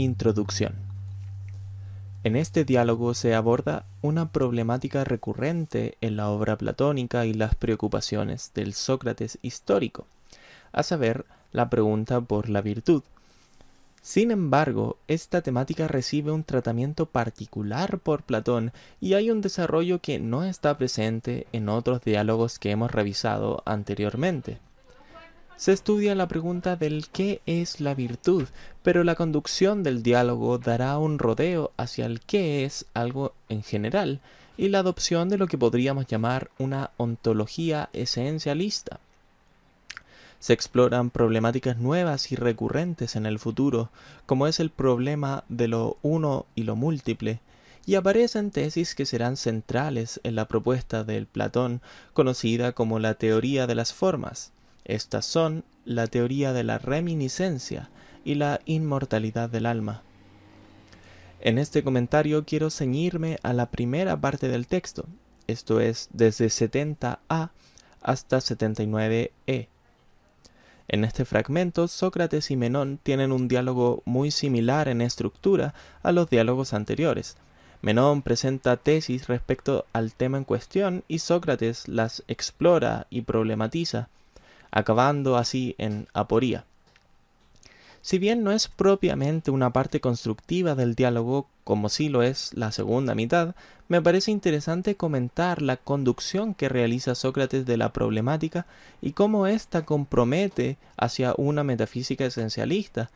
Introducción. En este diálogo se aborda una problemática recurrente en la obra platónica y las preocupaciones del Sócrates histórico, a saber, la pregunta por la virtud, sin embargo, esta temática recibe un tratamiento particular por Platón y hay un desarrollo que no está presente en otros diálogos que hemos revisado anteriormente. Se estudia la pregunta del qué es la virtud, pero la conducción del diálogo dará un rodeo hacia el qué es algo en general y la adopción de lo que podríamos llamar una ontología esencialista. Se exploran problemáticas nuevas y recurrentes en el futuro, como es el problema de lo uno y lo múltiple, y aparecen tesis que serán centrales en la propuesta del Platón, conocida como la teoría de las formas. Estas son la teoría de la reminiscencia y la inmortalidad del alma. En este comentario quiero ceñirme a la primera parte del texto, esto es desde 70a hasta 79e en este fragmento, Sócrates y Menón tienen un diálogo muy similar en estructura a los diálogos anteriores. Menón presenta tesis respecto al tema en cuestión y Sócrates las explora y problematiza, acabando así en aporía. Si bien no es propiamente una parte constructiva del diálogo como sí lo es la segunda mitad, me parece interesante comentar la conducción que realiza Sócrates de la problemática y cómo ésta compromete hacia una metafísica esencialista.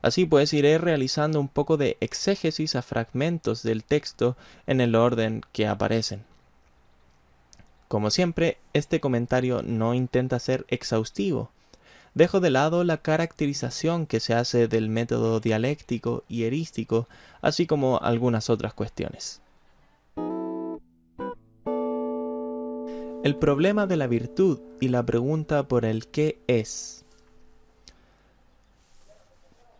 Así pues, iré realizando un poco de exégesis a fragmentos del texto en el orden que aparecen. Como siempre, este comentario no intenta ser exhaustivo, Dejo de lado la caracterización que se hace del método dialéctico y erístico, así como algunas otras cuestiones. El problema de la virtud y la pregunta por el qué es.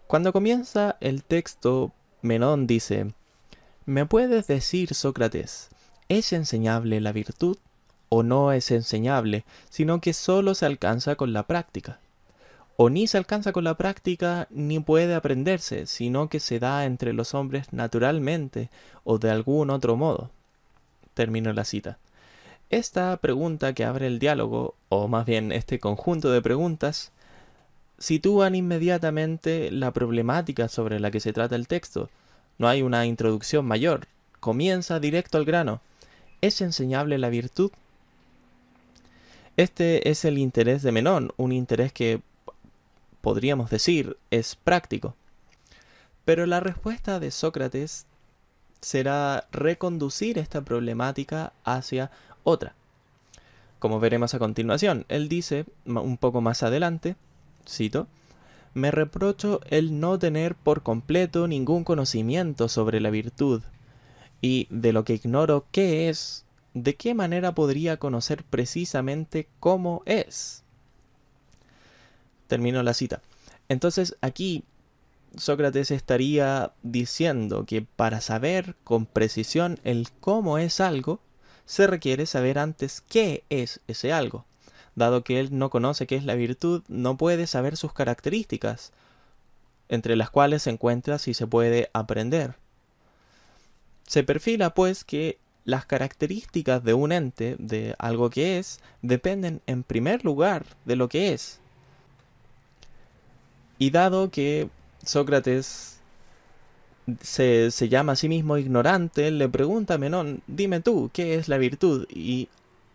Cuando comienza el texto, Menón dice, ¿Me puedes decir, Sócrates, ¿es enseñable la virtud o no es enseñable, sino que solo se alcanza con la práctica? o ni se alcanza con la práctica ni puede aprenderse, sino que se da entre los hombres naturalmente o de algún otro modo. Termino la cita. Esta pregunta que abre el diálogo, o más bien este conjunto de preguntas, sitúan inmediatamente la problemática sobre la que se trata el texto. No hay una introducción mayor, comienza directo al grano. ¿Es enseñable la virtud? Este es el interés de Menón, un interés que podríamos decir, es práctico. Pero la respuesta de Sócrates será reconducir esta problemática hacia otra. Como veremos a continuación, él dice, un poco más adelante, cito, me reprocho el no tener por completo ningún conocimiento sobre la virtud, y de lo que ignoro qué es, ¿de qué manera podría conocer precisamente cómo es? Termino la cita. Entonces aquí Sócrates estaría diciendo que para saber con precisión el cómo es algo, se requiere saber antes qué es ese algo. Dado que él no conoce qué es la virtud, no puede saber sus características, entre las cuales se encuentra si se puede aprender. Se perfila pues que las características de un ente, de algo que es, dependen en primer lugar de lo que es, y dado que Sócrates se, llama a sí mismo ignorante, le pregunta a Menón, dime tú, ¿qué es la virtud? Y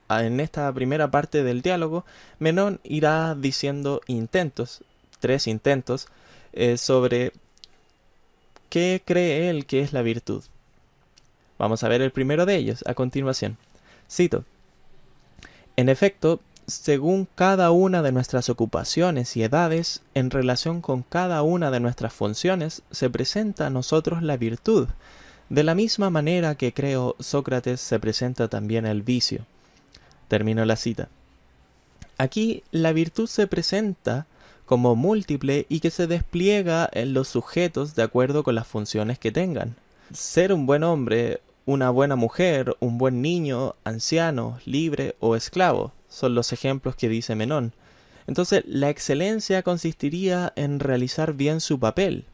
en esta primera parte del diálogo, Menón irá diciendo intentos, tres intentos, eh, sobre qué cree él que es la virtud. Vamos a ver el primero de ellos a continuación. Cito. En efecto, según cada una de nuestras ocupaciones y edades, en relación con cada una de nuestras funciones, se presenta a nosotros la virtud, de la misma manera que creo Sócrates se presenta también el vicio. Termino la cita. Aquí la virtud se presenta como múltiple y que se despliega en los sujetos de acuerdo con las funciones que tengan. Ser un buen hombre, una buena mujer, un buen niño, anciano, libre o esclavo, son los ejemplos que dice Menón. Entonces, la excelencia consistiría en realizar bien su papel.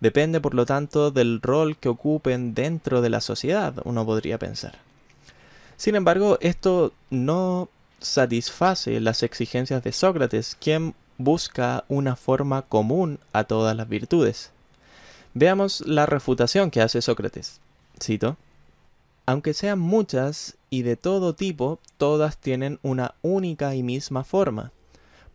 Depende, por lo tanto, del rol que ocupen dentro de la sociedad, uno podría pensar. Sin embargo, esto no satisface las exigencias de Sócrates, quien busca una forma común a todas las virtudes. Veamos la refutación que hace Sócrates. Cito. Aunque sean muchas y de todo tipo, todas tienen una única y misma forma,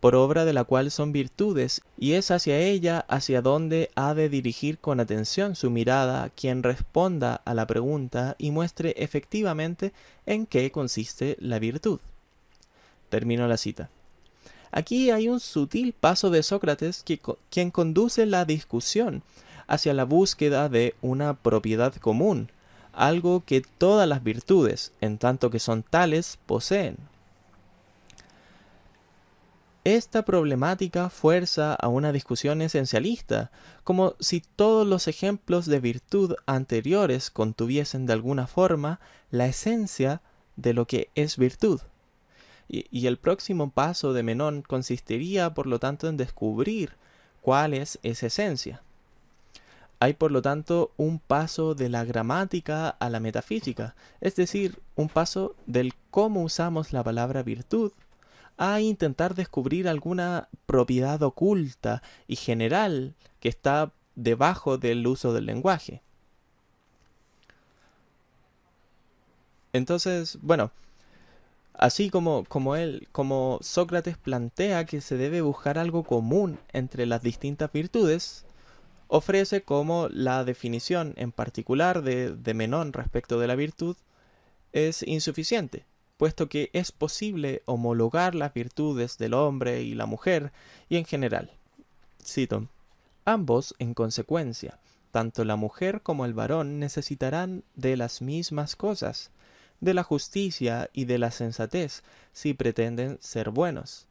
por obra de la cual son virtudes, y es hacia ella hacia donde ha de dirigir con atención su mirada quien responda a la pregunta y muestre efectivamente en qué consiste la virtud. Termino la cita. Aquí hay un sutil paso de Sócrates quien conduce la discusión hacia la búsqueda de una propiedad común, algo que todas las virtudes, en tanto que son tales, poseen. Esta problemática fuerza a una discusión esencialista, como si todos los ejemplos de virtud anteriores contuviesen de alguna forma la esencia de lo que es virtud. Y, el próximo paso de Menón consistiría, por lo tanto, en descubrir cuál es esa esencia. Hay por lo tanto un paso de la gramática a la metafísica, es decir, un paso del cómo usamos la palabra virtud a intentar descubrir alguna propiedad oculta y general que está debajo del uso del lenguaje. Entonces, bueno, así como, como él, como Sócrates plantea que se debe buscar algo común entre las distintas virtudes, ofrece como la definición en particular de, de Menón respecto de la virtud es insuficiente, puesto que es posible homologar las virtudes del hombre y la mujer y en general. Cito, ambos, en consecuencia, tanto la mujer como el varón necesitarán de las mismas cosas, de la justicia y de la sensatez, si pretenden ser buenos.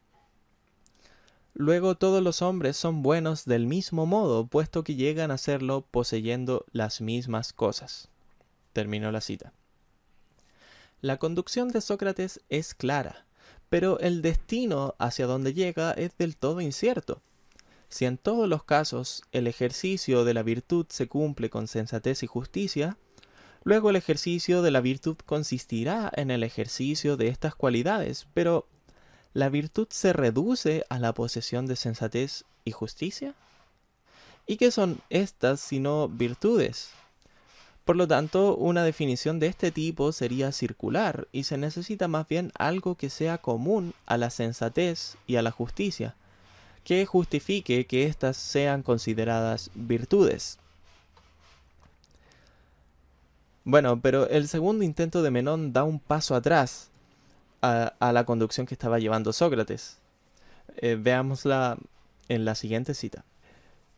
Luego todos los hombres son buenos del mismo modo, puesto que llegan a serlo poseyendo las mismas cosas. Terminó la cita. La conducción de Sócrates es clara, pero el destino hacia donde llega es del todo incierto. Si en todos los casos el ejercicio de la virtud se cumple con sensatez y justicia, luego el ejercicio de la virtud consistirá en el ejercicio de estas cualidades, pero ¿La virtud se reduce a la posesión de sensatez y justicia? ¿Y qué son estas sino virtudes? Por lo tanto, una definición de este tipo sería circular y se necesita más bien algo que sea común a la sensatez y a la justicia, que justifique que éstas sean consideradas virtudes. Bueno, pero el segundo intento de Menón da un paso atrás a, la conducción que estaba llevando Sócrates. Eh, veámosla en la siguiente cita.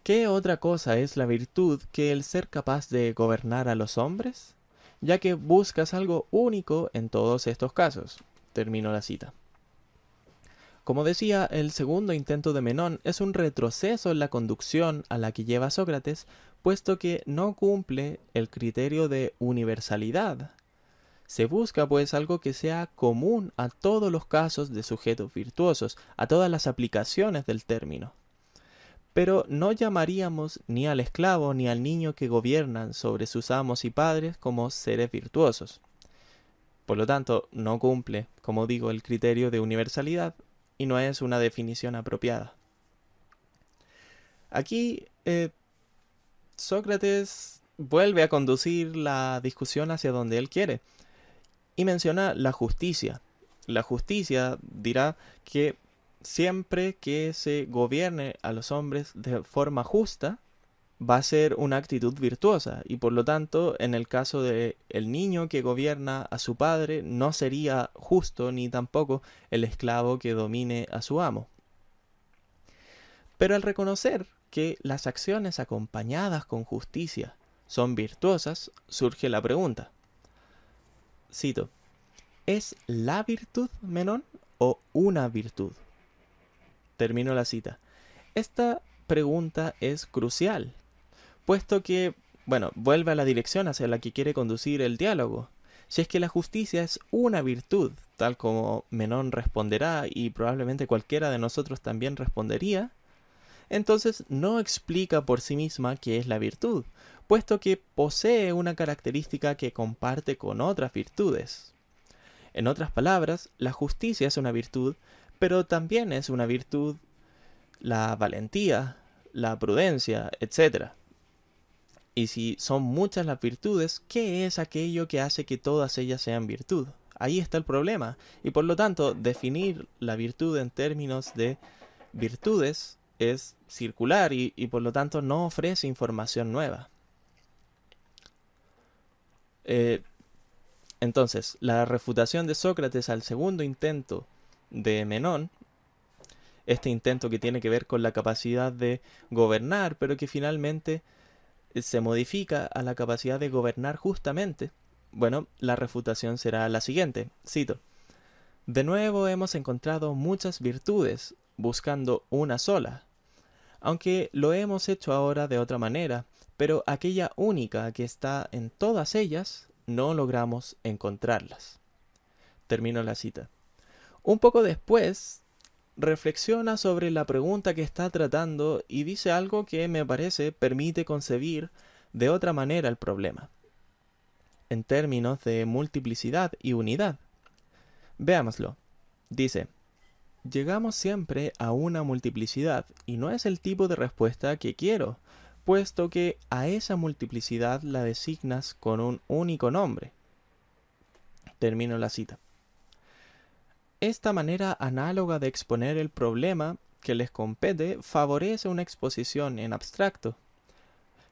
¿Qué otra cosa es la virtud que el ser capaz de gobernar a los hombres? Ya que buscas algo único en todos estos casos. Termino la cita. Como decía, el segundo intento de Menón es un retroceso en la conducción a la que lleva Sócrates, puesto que no cumple el criterio de universalidad se busca pues algo que sea común a todos los casos de sujetos virtuosos, a todas las aplicaciones del término. Pero no llamaríamos ni al esclavo ni al niño que gobiernan sobre sus amos y padres como seres virtuosos. Por lo tanto, no cumple, como digo, el criterio de universalidad y no es una definición apropiada. Aquí eh, Sócrates vuelve a conducir la discusión hacia donde él quiere, y menciona la justicia. La justicia dirá que siempre que se gobierne a los hombres de forma justa, va a ser una actitud virtuosa y por lo tanto en el caso de el niño que gobierna a su padre no sería justo ni tampoco el esclavo que domine a su amo. Pero al reconocer que las acciones acompañadas con justicia son virtuosas, surge la pregunta, cito, ¿es la virtud, Menón, o una virtud? Termino la cita. Esta pregunta es crucial, puesto que, bueno, vuelve a la dirección hacia la que quiere conducir el diálogo. Si es que la justicia es una virtud, tal como Menón responderá y probablemente cualquiera de nosotros también respondería, entonces no explica por sí misma qué es la virtud, puesto que posee una característica que comparte con otras virtudes. En otras palabras, la justicia es una virtud, pero también es una virtud la valentía, la prudencia, etc. Y si son muchas las virtudes, ¿qué es aquello que hace que todas ellas sean virtud? Ahí está el problema. Y por lo tanto, definir la virtud en términos de virtudes es circular y, y por lo tanto no ofrece información nueva. Eh, entonces, la refutación de Sócrates al segundo intento de Menón, este intento que tiene que ver con la capacidad de gobernar, pero que finalmente eh, se modifica a la capacidad de gobernar justamente, bueno, la refutación será la siguiente, cito. De nuevo hemos encontrado muchas virtudes buscando una sola, aunque lo hemos hecho ahora de otra manera, pero aquella única que está en todas ellas, no logramos encontrarlas. Termino la cita. Un poco después, reflexiona sobre la pregunta que está tratando y dice algo que me parece permite concebir de otra manera el problema, en términos de multiplicidad y unidad. Veámoslo. Dice, llegamos siempre a una multiplicidad y no es el tipo de respuesta que quiero, puesto que a esa multiplicidad la designas con un único nombre. Termino la cita. Esta manera análoga de exponer el problema que les compete favorece una exposición en abstracto.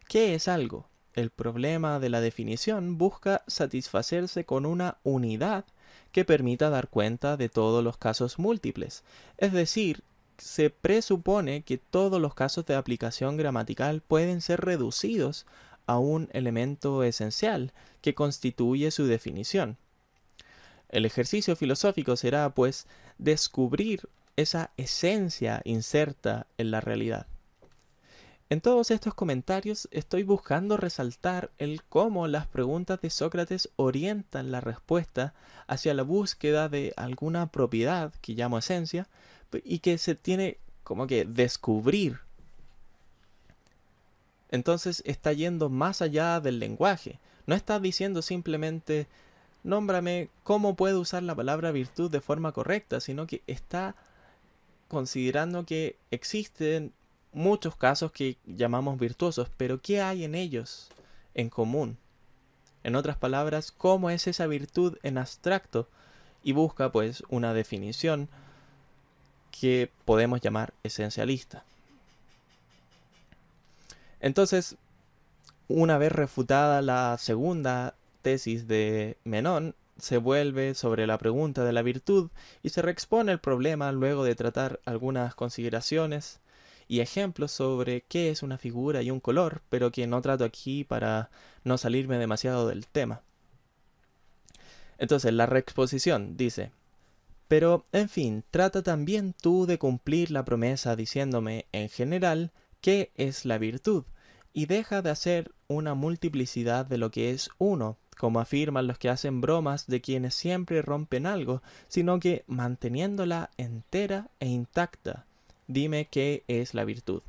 ¿Qué es algo? El problema de la definición busca satisfacerse con una unidad que permita dar cuenta de todos los casos múltiples, es decir, se presupone que todos los casos de aplicación gramatical pueden ser reducidos a un elemento esencial que constituye su definición. El ejercicio filosófico será, pues, descubrir esa esencia inserta en la realidad. En todos estos comentarios estoy buscando resaltar el cómo las preguntas de Sócrates orientan la respuesta hacia la búsqueda de alguna propiedad que llamo esencia y que se tiene como que descubrir. Entonces está yendo más allá del lenguaje. No está diciendo simplemente, nómbrame cómo puedo usar la palabra virtud de forma correcta, sino que está considerando que existen muchos casos que llamamos virtuosos, pero ¿qué hay en ellos en común? En otras palabras, ¿cómo es esa virtud en abstracto? Y busca pues una definición que podemos llamar esencialista. Entonces, una vez refutada la segunda tesis de Menón, se vuelve sobre la pregunta de la virtud y se reexpone el problema luego de tratar algunas consideraciones y ejemplos sobre qué es una figura y un color, pero que no trato aquí para no salirme demasiado del tema. Entonces, la reexposición dice, pero, en fin, trata también tú de cumplir la promesa diciéndome, en general, qué es la virtud, y deja de hacer una multiplicidad de lo que es uno, como afirman los que hacen bromas de quienes siempre rompen algo, sino que manteniéndola entera e intacta. Dime qué es la virtud.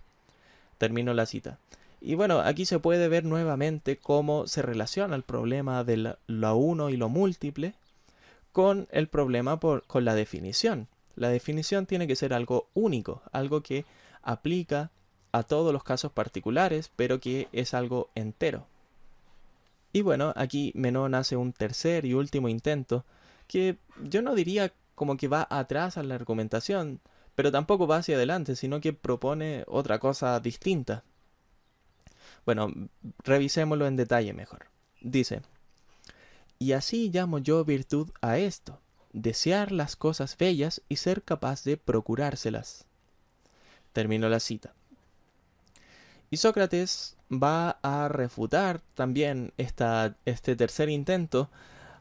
Termino la cita. Y bueno, aquí se puede ver nuevamente cómo se relaciona el problema de lo uno y lo múltiple con el problema por, con la definición. La definición tiene que ser algo único, algo que aplica a todos los casos particulares, pero que es algo entero. Y bueno, aquí Menón hace un tercer y último intento, que yo no diría como que va atrás a la argumentación, pero tampoco va hacia adelante, sino que propone otra cosa distinta. Bueno, revisémoslo en detalle mejor. Dice, y así llamo yo virtud a esto, desear las cosas bellas y ser capaz de procurárselas. Termino la cita. Y Sócrates va a refutar también este tercer intento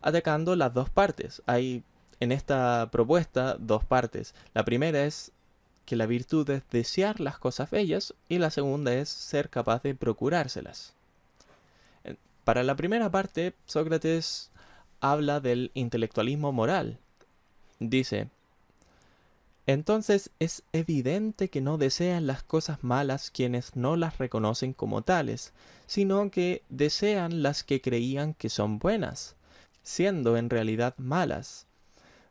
atacando las dos partes. Hay en esta propuesta dos partes. La primera es que la virtud es desear las cosas bellas y la segunda es ser capaz de procurárselas. Para la primera parte, Sócrates habla del intelectualismo moral. Dice, entonces es evidente que no desean las cosas malas quienes no las reconocen como tales, sino que desean las que creían que son buenas, siendo en realidad malas.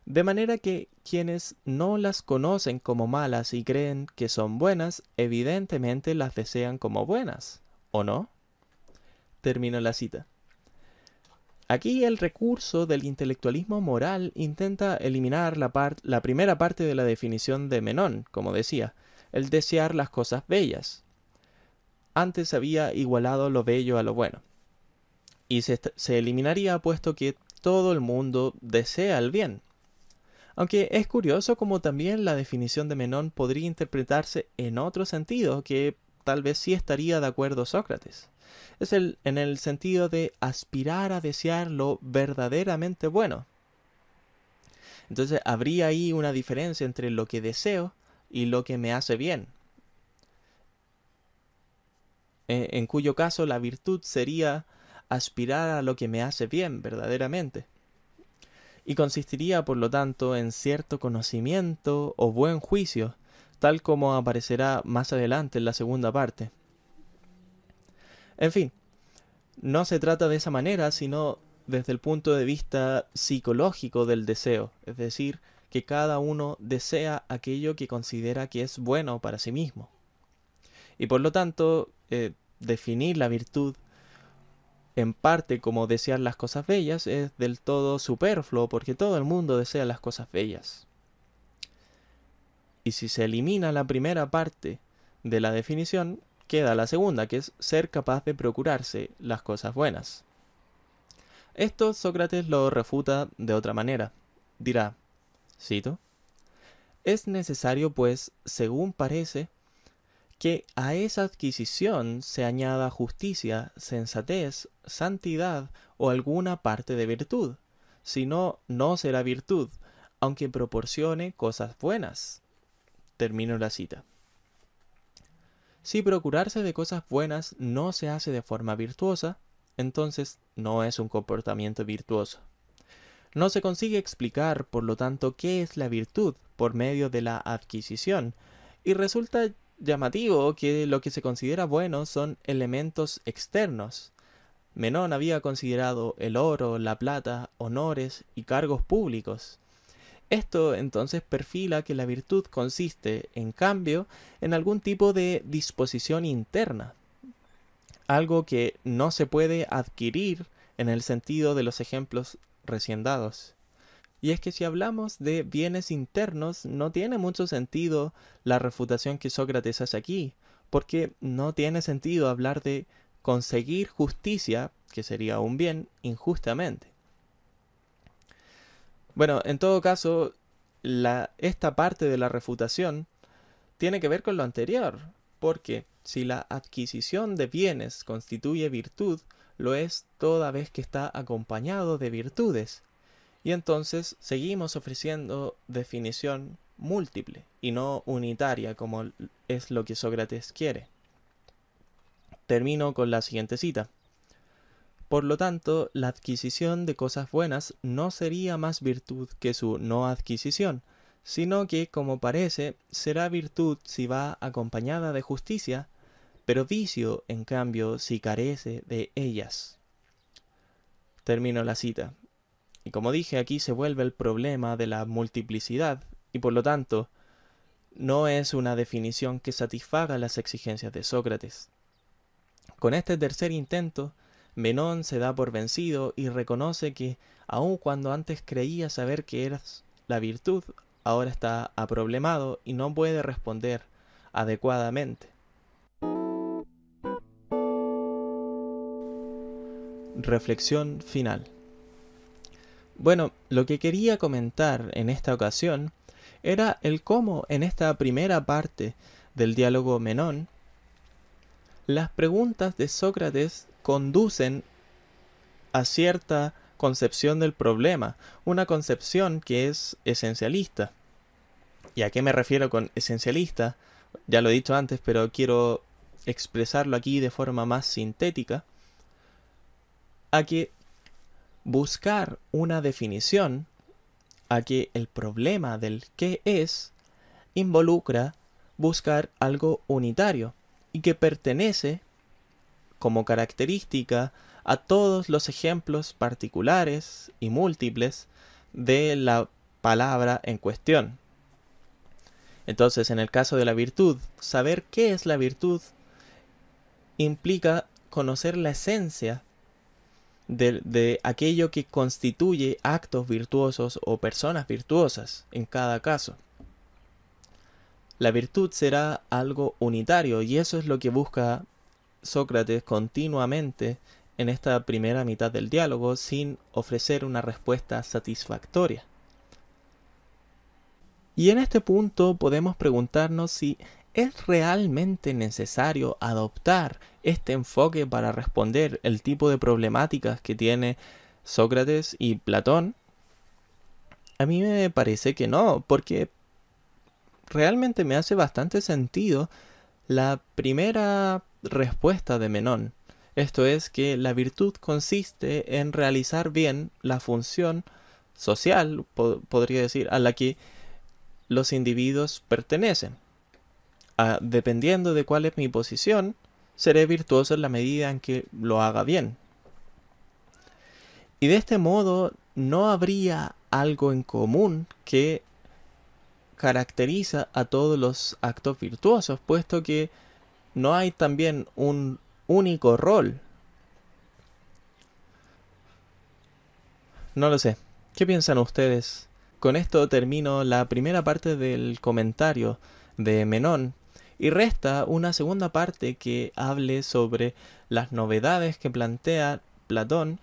De manera que quienes no las conocen como malas y creen que son buenas, evidentemente las desean como buenas, ¿o no? Terminó la cita. Aquí el recurso del intelectualismo moral intenta eliminar la, la, primera parte de la definición de Menón, como decía, el desear las cosas bellas. Antes había igualado lo bello a lo bueno. Y se, se eliminaría puesto que todo el mundo desea el bien. Aunque es curioso como también la definición de Menón podría interpretarse en otro sentido que tal vez sí estaría de acuerdo Sócrates. Es el, en el sentido de aspirar a desear lo verdaderamente bueno. Entonces habría ahí una diferencia entre lo que deseo y lo que me hace bien. En, en cuyo caso la virtud sería aspirar a lo que me hace bien verdaderamente. Y consistiría, por lo tanto, en cierto conocimiento o buen juicio tal como aparecerá más adelante en la segunda parte. En fin, no se trata de esa manera, sino desde el punto de vista psicológico del deseo, es decir, que cada uno desea aquello que considera que es bueno para sí mismo. Y por lo tanto, eh, definir la virtud en parte como desear las cosas bellas es del todo superfluo porque todo el mundo desea las cosas bellas. Y si se elimina la primera parte de la definición, queda la segunda, que es ser capaz de procurarse las cosas buenas. Esto Sócrates lo refuta de otra manera. Dirá, cito, es necesario pues, según parece, que a esa adquisición se añada justicia, sensatez, santidad o alguna parte de virtud, si no, no será virtud, aunque proporcione cosas buenas. Termino la cita. Si procurarse de cosas buenas no se hace de forma virtuosa, entonces no es un comportamiento virtuoso. No se consigue explicar, por lo tanto, qué es la virtud por medio de la adquisición, y resulta llamativo que lo que se considera bueno son elementos externos. Menón había considerado el oro, la plata, honores y cargos públicos, esto entonces perfila que la virtud consiste, en cambio, en algún tipo de disposición interna, algo que no se puede adquirir en el sentido de los ejemplos recién dados. Y es que si hablamos de bienes internos, no tiene mucho sentido la refutación que Sócrates hace aquí, porque no tiene sentido hablar de conseguir justicia, que sería un bien, injustamente. Bueno, en todo caso, esta parte de la refutación tiene que ver con lo anterior, porque si la adquisición de bienes constituye virtud, lo es toda vez que está acompañado de virtudes. Y entonces seguimos ofreciendo definición múltiple y no unitaria como es lo que Sócrates quiere. Termino con la siguiente cita. Por lo tanto, la adquisición de cosas buenas no sería más virtud que su no adquisición, sino que, como parece, será virtud si va acompañada de justicia, pero vicio, en cambio, si carece de ellas. Termino la cita. Y como dije, aquí se vuelve el problema de la multiplicidad, y por lo tanto, no es una definición que satisfaga las exigencias de Sócrates. Con este tercer intento, Menón se da por vencido y reconoce que, aun cuando antes creía saber que eras la virtud, ahora está aproblemado y no puede responder adecuadamente. Reflexión final. Bueno, lo que quería comentar en esta ocasión era el cómo en esta primera parte del diálogo Menón, las preguntas de Sócrates conducen a cierta concepción del problema, una concepción que es esencialista. ¿Y a qué me refiero con esencialista? Ya lo he dicho antes, pero quiero expresarlo aquí de forma más sintética, a que buscar una definición, a que el problema del qué es involucra buscar algo unitario y que pertenece como característica a todos los ejemplos particulares y múltiples de la palabra en cuestión. Entonces, en el caso de la virtud, saber qué es la virtud implica conocer la esencia de, de, aquello que constituye actos virtuosos o personas virtuosas en cada caso. La virtud será algo unitario y eso es lo que busca Sócrates continuamente en esta primera mitad del diálogo sin ofrecer una respuesta satisfactoria. Y en este punto podemos preguntarnos si es realmente necesario adoptar este enfoque para responder el tipo de problemáticas que tiene Sócrates y Platón. A mí me parece que no, porque realmente me hace bastante sentido la primera respuesta de Menón. Esto es que la virtud consiste en realizar bien la función social, podría decir, a la que los individuos pertenecen. Ah, dependiendo de cuál es mi posición, seré virtuoso en la medida en que lo haga bien. Y de este modo no habría algo en común que caracteriza a todos los actos virtuosos, puesto que no hay también un único rol. No lo sé. ¿Qué piensan ustedes? Con esto termino la primera parte del comentario de Menón y resta una segunda parte que hable sobre las novedades que plantea Platón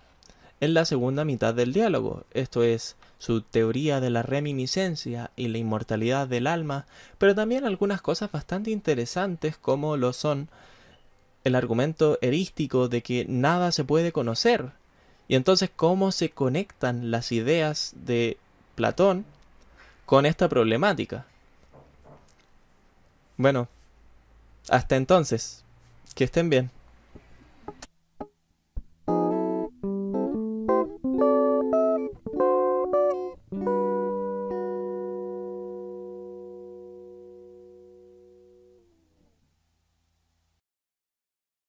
en la segunda mitad del diálogo, esto es, su teoría de la reminiscencia y la inmortalidad del alma, pero también algunas cosas bastante interesantes como lo son el argumento herístico de que nada se puede conocer, y entonces cómo se conectan las ideas de Platón con esta problemática. Bueno, hasta entonces, que estén bien.